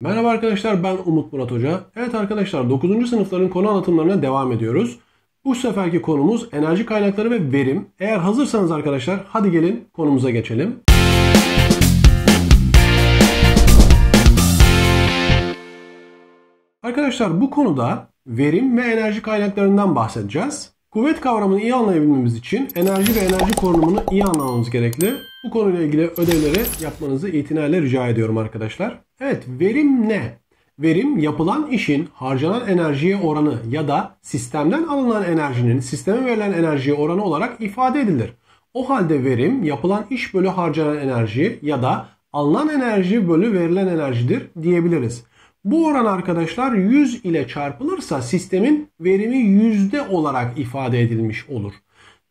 Merhaba arkadaşlar ben Umut Murat Hoca. Evet arkadaşlar 9. sınıfların konu anlatımlarına devam ediyoruz. Bu seferki konumuz enerji kaynakları ve verim. Eğer hazırsanız arkadaşlar hadi gelin konumuza geçelim. Arkadaşlar bu konuda verim ve enerji kaynaklarından bahsedeceğiz. Kuvvet kavramını iyi anlayabilmemiz için enerji ve enerji korunumunu iyi anlamamız gerekli. Bu konuyla ilgili ödevleri yapmanızı itinayla rica ediyorum arkadaşlar. Evet verim ne? Verim yapılan işin harcanan enerjiye oranı ya da sistemden alınan enerjinin sisteme verilen enerjiye oranı olarak ifade edilir. O halde verim yapılan iş bölü harcanan enerji ya da alınan enerji bölü verilen enerjidir diyebiliriz. Bu oran arkadaşlar 100 ile çarpılırsa sistemin verimi yüzde olarak ifade edilmiş olur.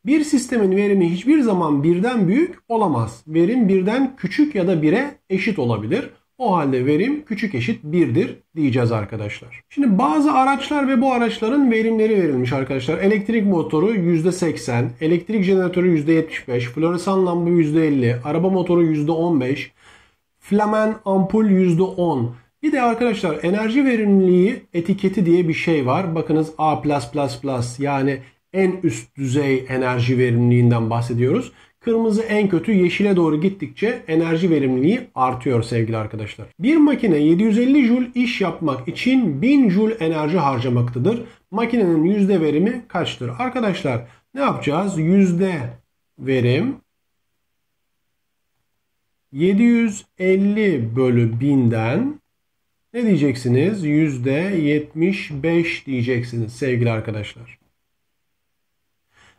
Bir sistemin verimi hiçbir zaman birden büyük olamaz. Verim birden küçük ya da bire eşit olabilir. O halde verim küçük eşit 1'dir diyeceğiz arkadaşlar. Şimdi bazı araçlar ve bu araçların verimleri verilmiş arkadaşlar. Elektrik motoru %80, elektrik jeneratörü %75, floresan lamba %50, araba motoru %15, flamen ampul %10. Bir de arkadaşlar enerji verimliliği etiketi diye bir şey var. Bakınız A++ yani en üst düzey enerji verimliliğinden bahsediyoruz. Kırmızı en kötü, yeşile doğru gittikçe enerji verimliliği artıyor sevgili arkadaşlar. Bir makine 750 Joule iş yapmak için 1000 Joule enerji harcamaktadır. Makinenin yüzde verimi kaçtır? Arkadaşlar ne yapacağız? Yüzde verim 750 bölü 1000'den ne diyeceksiniz? %75 diyeceksiniz sevgili arkadaşlar.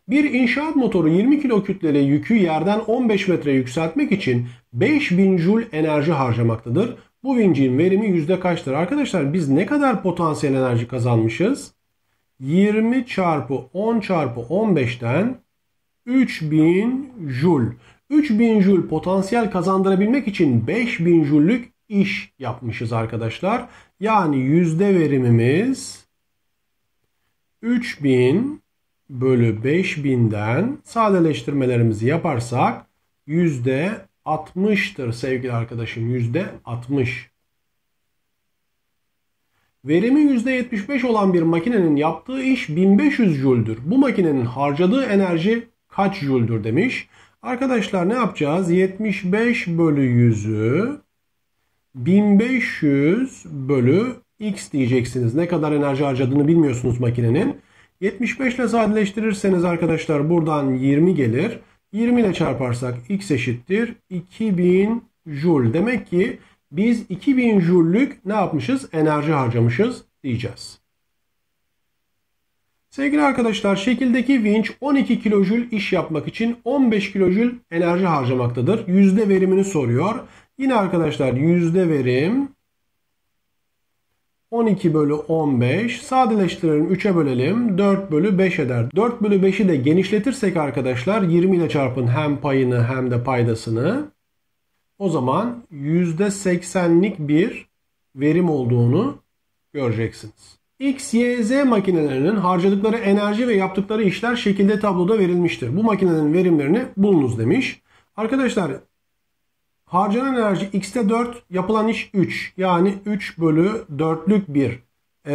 Bir inşaat motoru 20 kilo kütlele yükü yerden 15 metre yükseltmek için 5000 jul enerji harcamaktadır. Bu vincin verimi yüzde kaçtır? Arkadaşlar biz ne kadar potansiyel enerji kazanmışız? 20 çarpı 10 çarpı 15'ten 3000 jul. 3000 jul potansiyel kazandırabilmek için 5000 jullük iş yapmışız arkadaşlar. Yani yüzde verimimiz 3000 bölü 5000'den sadeleştirmelerimizi yaparsak yüzde 60'tır sevgili arkadaşım. Yüzde 60. Verimi %75 olan bir makinenin yaptığı iş 1500 jüldür. Bu makinenin harcadığı enerji kaç jüldür demiş. Arkadaşlar ne yapacağız? 75 bölü 100'ü 1500 bölü x diyeceksiniz. Ne kadar enerji harcadığını bilmiyorsunuz makinenin. 75 ile sadeleştirirseniz arkadaşlar buradan 20 gelir. 20 ile çarparsak x eşittir 2000 joule. Demek ki biz 2000 joule'lük ne yapmışız? Enerji harcamışız diyeceğiz. Sevgili arkadaşlar şekildeki vinç 12 kilojül iş yapmak için 15 kilojül enerji harcamaktadır. Yüzde verimini soruyor. Yine arkadaşlar yüzde verim 12 bölü 15 sadeleştirelim 3'e bölelim 4 bölü 5 eder. 4 bölü 5'i de genişletirsek arkadaşlar 20 ile çarpın hem payını hem de paydasını. O zaman %80'lik bir verim olduğunu göreceksiniz. X, Y, Z makinelerinin harcadıkları enerji ve yaptıkları işler şekilde tabloda verilmiştir. Bu makinelerin verimlerini bulunuz demiş. Arkadaşlar Harcanan enerji x'te 4, yapılan iş 3. Yani 3 bölü 4'lük bir e,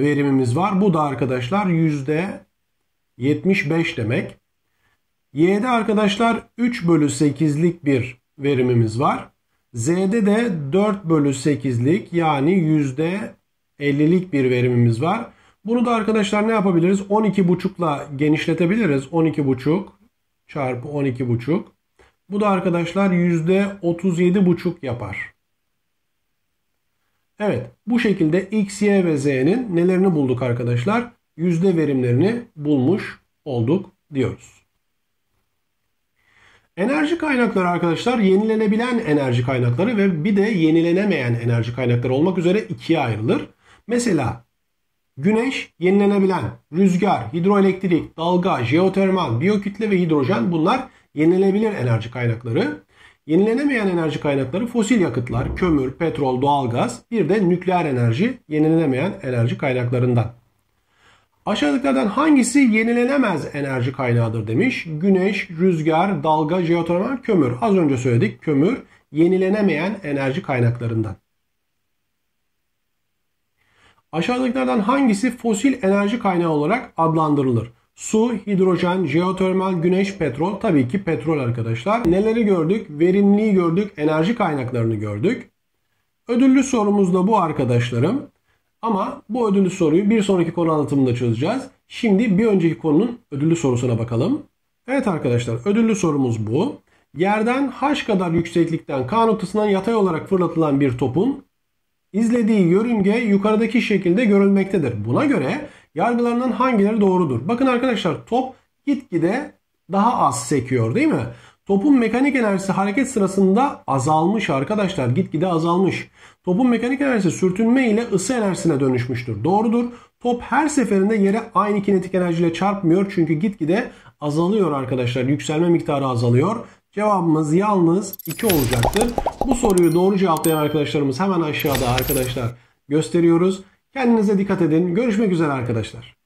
verimimiz var. Bu da arkadaşlar %75 demek. Y'de arkadaşlar 3 bölü 8'lik bir verimimiz var. Z'de de 4 bölü 8'lik yani %50'lik bir verimimiz var. Bunu da arkadaşlar ne yapabiliriz? 12,5'la genişletebiliriz. 12,5 çarpı 12,5 bu da arkadaşlar %37,5 yapar. Evet bu şekilde X, Y ve Z'nin nelerini bulduk arkadaşlar? Yüzde verimlerini bulmuş olduk diyoruz. Enerji kaynakları arkadaşlar yenilenebilen enerji kaynakları ve bir de yenilenemeyen enerji kaynakları olmak üzere ikiye ayrılır. Mesela güneş yenilenebilen, rüzgar, hidroelektrik, dalga, jeotermal, biyokütle ve hidrojen bunlar yenilenebilir enerji kaynakları. Yenilenemeyen enerji kaynakları fosil yakıtlar, kömür, petrol, doğalgaz, bir de nükleer enerji yenilenemeyen enerji kaynaklarından. Aşağıdakilerden hangisi yenilenemez enerji kaynağıdır demiş. Güneş, rüzgar, dalga, jeotermal, kömür. Az önce söyledik kömür yenilenemeyen enerji kaynaklarından. Aşağıdakilerden hangisi fosil enerji kaynağı olarak adlandırılır? Su, hidrojen, jeotermal, güneş, petrol tabii ki petrol arkadaşlar. Neleri gördük? Verimliği gördük, enerji kaynaklarını gördük. Ödüllü sorumuz da bu arkadaşlarım. Ama bu ödüllü soruyu bir sonraki konu anlatımında çözeceğiz. Şimdi bir önceki konunun ödüllü sorusuna bakalım. Evet arkadaşlar ödüllü sorumuz bu. Yerden h kadar yükseklikten k noktasından yatay olarak fırlatılan bir topun izlediği yörünge yukarıdaki şekilde görülmektedir. Buna göre Yargılarından hangileri doğrudur? Bakın arkadaşlar top gitgide daha az sekiyor değil mi? Topun mekanik enerjisi hareket sırasında azalmış arkadaşlar. Gitgide azalmış. Topun mekanik enerjisi sürtünme ile ısı enerjisine dönüşmüştür. Doğrudur. Top her seferinde yere aynı kinetik enerjiyle çarpmıyor. Çünkü gitgide azalıyor arkadaşlar. Yükselme miktarı azalıyor. Cevabımız yalnız 2 olacaktır. Bu soruyu doğru cevaplayan arkadaşlarımız hemen aşağıda arkadaşlar gösteriyoruz. Kendinize dikkat edin. Görüşmek üzere arkadaşlar.